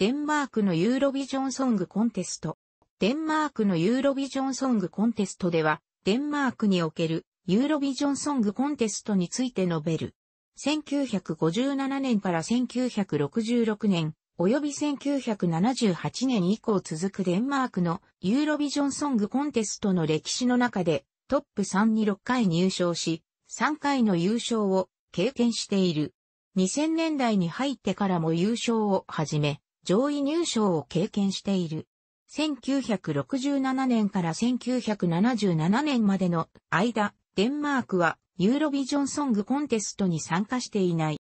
デンマークのユーロビジョンソングコンテスト。デンマークのユーロビジョンソングコンテストでは、デンマークにおけるユーロビジョンソングコンテストについて述べる。1957年から1966年、及び1978年以降続くデンマークのユーロビジョンソングコンテストの歴史の中でトップ3に6回入賞し、3回の優勝を経験している。2000年代に入ってからも優勝をはじめ、上位入賞を経験している。1967年から1977年までの間、デンマークはユーロビジョンソングコンテストに参加していない。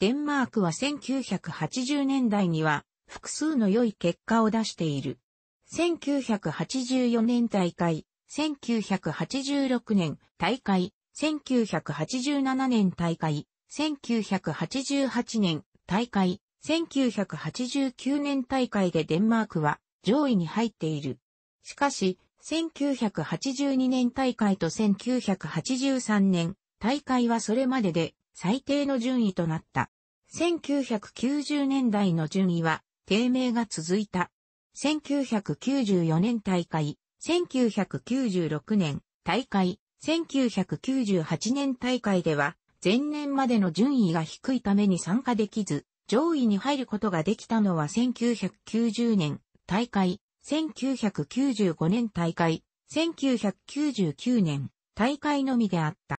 デンマークは1980年代には複数の良い結果を出している。1984年大会、1986年大会、1987年大会、1988年大会、1989年大会でデンマークは上位に入っている。しかし、1982年大会と1983年大会はそれまでで最低の順位となった。1990年代の順位は低迷が続いた。1994年大会、1996年大会、1998年大会では前年までの順位が低いために参加できず、上位に入ることができたのは1990年大会、1995年大会、1999年大会のみであった。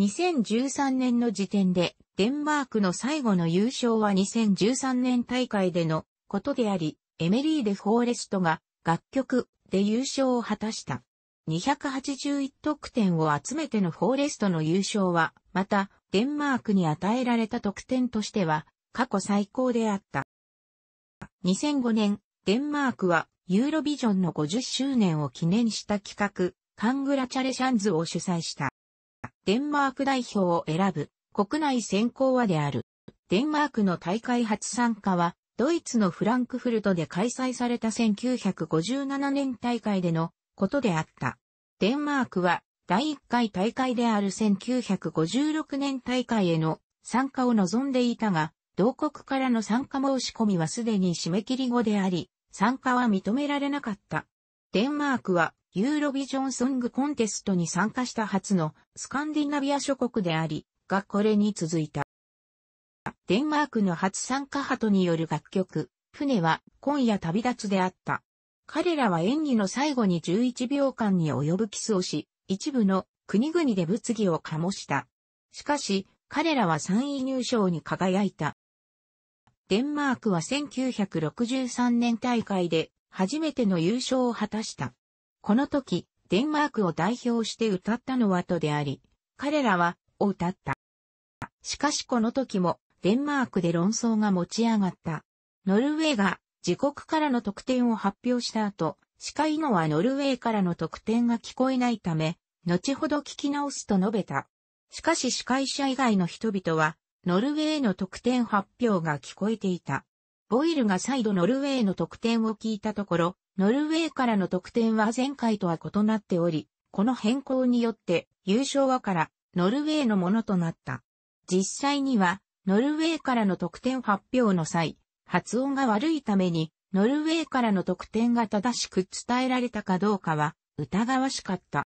2013年の時点でデンマークの最後の優勝は2013年大会でのことであり、エメリー・デ・フォーレストが楽曲で優勝を果たした。281得点を集めてのフォーレストの優勝は、また、デンマークに与えられた得点としては、過去最高であった。2005年、デンマークはユーロビジョンの50周年を記念した企画、カングラチャレシャンズを主催した。デンマーク代表を選ぶ国内選考はである。デンマークの大会初参加は、ドイツのフランクフルトで開催された1957年大会でのことであった。デンマークは第1回大会である1956年大会への参加を望んでいたが、同国からの参加申し込みはすでに締め切り後であり、参加は認められなかった。デンマークはユーロビジョンソングコンテストに参加した初のスカンディナビア諸国であり、がこれに続いた。デンマークの初参加派とによる楽曲、船は今夜旅立つであった。彼らは演技の最後に11秒間に及ぶキスをし、一部の国々で物議を醸した。しかし、彼らは3位入賞に輝いた。デンマークは1963年大会で初めての優勝を果たした。この時、デンマークを代表して歌ったのはとであり、彼らは、を歌った。しかしこの時も、デンマークで論争が持ち上がった。ノルウェーが、自国からの得点を発表した後、司会のはノルウェーからの得点が聞こえないため、後ほど聞き直すと述べた。しかし司会者以外の人々は、ノルウェーの得点発表が聞こえていた。ボイルが再度ノルウェーの得点を聞いたところ、ノルウェーからの得点は前回とは異なっており、この変更によって優勝はからノルウェーのものとなった。実際には、ノルウェーからの得点発表の際、発音が悪いために、ノルウェーからの得点が正しく伝えられたかどうかは疑わしかった。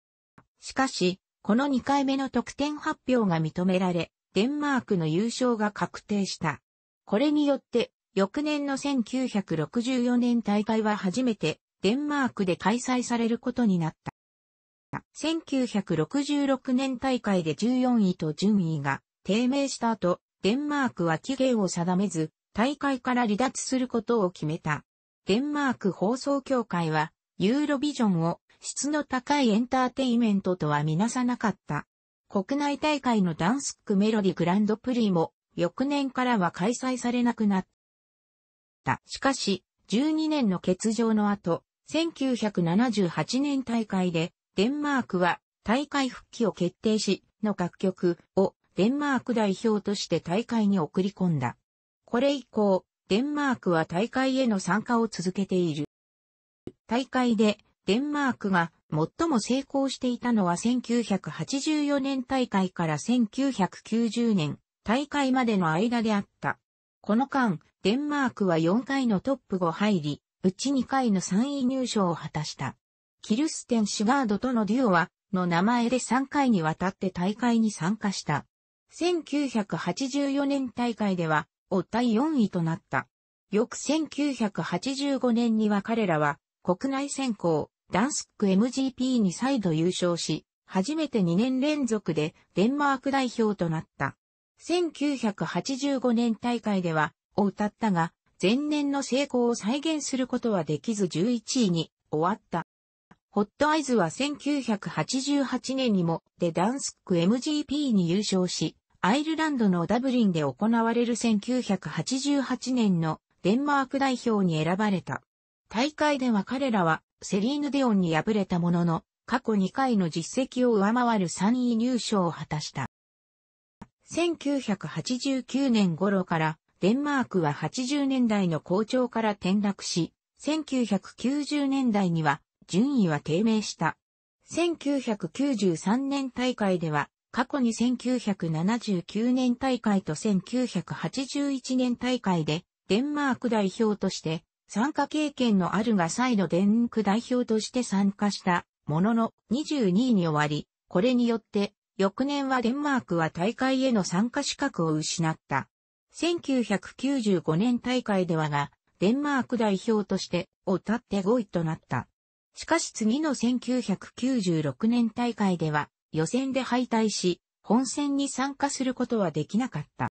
しかし、この2回目の得点発表が認められ、デンマークの優勝が確定した。これによって、翌年の1964年大会は初めてデンマークで開催されることになった。1966年大会で14位と順位が低迷した後、デンマークは期限を定めず、大会から離脱することを決めた。デンマーク放送協会は、ユーロビジョンを質の高いエンターテイメントとはみなさなかった。国内大会のダンスックメロディグランドプリも、翌年からは開催されなくなった。しかし、12年の欠場の後、1978年大会で、デンマークは大会復帰を決定し、の楽曲をデンマーク代表として大会に送り込んだ。これ以降、デンマークは大会への参加を続けている。大会でデンマークが最も成功していたのは1984年大会から1990年大会までの間であった。この間、デンマークは4回のトップ5入り、うち2回の3位入賞を果たした。キルステン・シュガードとのデュオは、の名前で3回にわたって大会に参加した。1984年大会では、お対4位となった。翌1985年には彼らは、国内選考、ダンスック MGP に再度優勝し、初めて2年連続でデンマーク代表となった。1985年大会では、を歌ったが、前年の成功を再現することはできず11位に終わった。ホットアイズは1988年にもでダンスック MGP に優勝し、アイルランドのダブリンで行われる1988年のデンマーク代表に選ばれた。大会では彼らはセリーヌ・デオンに敗れたものの、過去2回の実績を上回る3位入賞を果たした。1989年頃からデンマークは80年代の好調から転落し、1990年代には順位は低迷した。1993年大会では過去に1979年大会と1981年大会でデンマーク代表として参加経験のあるが再度電ク代表として参加したものの22位に終わり、これによって翌年はデンマークは大会への参加資格を失った。1995年大会ではが、デンマーク代表としてを立って5位となった。しかし次の1996年大会では予選で敗退し、本戦に参加することはできなかった。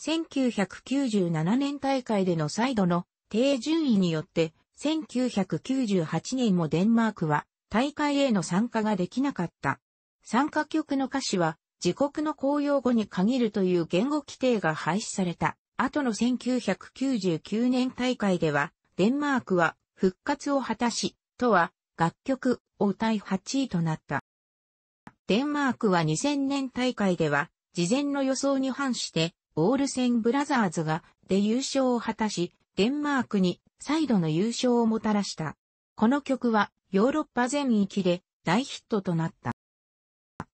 1997年大会での再度の低順位によって、1998年もデンマークは大会への参加ができなかった。参加曲の歌詞は自国の公用語に限るという言語規定が廃止された。後の1999年大会では、デンマークは復活を果たし、とは楽曲を歌8位となった。デンマークは2000年大会では、事前の予想に反して、オールセンブラザーズがで優勝を果たし、デンマークに再度の優勝をもたらした。この曲はヨーロッパ全域で大ヒットとなった。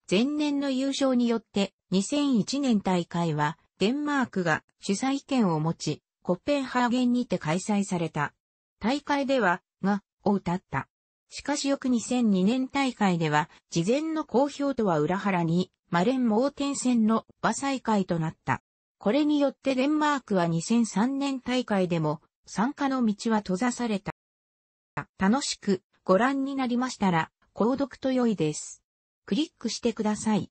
前年の優勝によって2001年大会はデンマークが主催権を持ち、コッペンハーゲンにて開催された。大会では、が、を歌った。しかし翌2002年大会では、事前の公表とは裏腹に、マレンモーテン戦の馬再会となった。これによってデンマークは2003年大会でも参加の道は閉ざされた。楽しくご覧になりましたら、購読と良いです。クリックしてください。